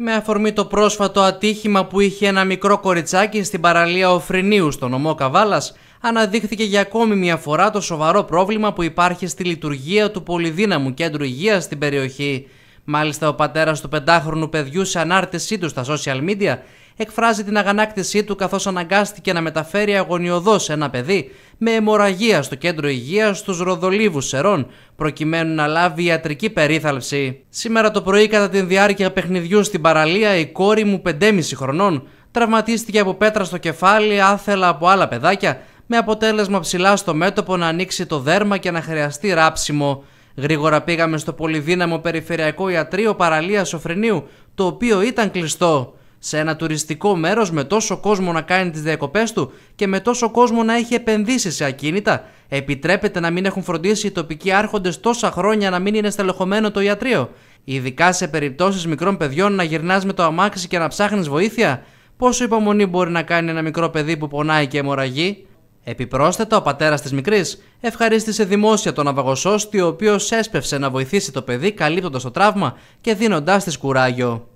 Με αφορμή το πρόσφατο ατύχημα που είχε ένα μικρό κοριτσάκι στην παραλία Οφρινίου στο νομό Καβάλας, αναδείχθηκε για ακόμη μια φορά το σοβαρό πρόβλημα που υπάρχει στη λειτουργία του πολυδύναμου κέντρου υγείας στην περιοχή. Μάλιστα, ο πατέρας του πεντάχρονου παιδιού σε ανάρτησή του στα social media εκφράζει την αγανάκτησή του καθώς αναγκάστηκε να μεταφέρει αγωνιωδώς ένα παιδί με αιμορραγία στο κέντρο υγείας στους Ροδολίβους Σερών, προκειμένου να λάβει ιατρική περίθαλψη. Σήμερα το πρωί κατά τη διάρκεια παιχνιδιού στην παραλία η κόρη μου 5,5 χρονών τραυματίστηκε από πέτρα στο κεφάλι άθελα από άλλα παιδάκια με αποτέλεσμα ψηλά στο μέτωπο να ανοίξει το δέρμα και να χρειαστεί ράψιμο. Γρήγορα πήγαμε στο πολυδύναμο περιφερειακό ιατρείο παραλίας Σοφρενίου, το οποίο ήταν κλειστό σε ένα τουριστικό μέρος με τόσο κόσμο να κάνει τις διακοπές του και με τόσο κόσμο να έχει επενδύσεις σε ακίνητα, επιτρέπεται να μην έχουν φροντίσει οι τοπικοί άρχοντες τόσα χρόνια να μην είναι στελεχωμένο το ιατρείο, ειδικά σε περιπτώσεις μικρών παιδιών να γυρνάς με το αμάξι και να ψάχνεις βοήθεια. Πόσο υπομονή μπορεί να κάνει ένα μικρό παιδί που πονάει και αιμορραγεί. Επιπρόσθετα, ο πατέρας της μικρής ευχαρίστησε δημόσια τον Αβαγοσό, ο οποίος έσπευσε να βοηθήσει το παιδί καλύπτοντας το τραύμα και δίνοντάς της κουράγιο.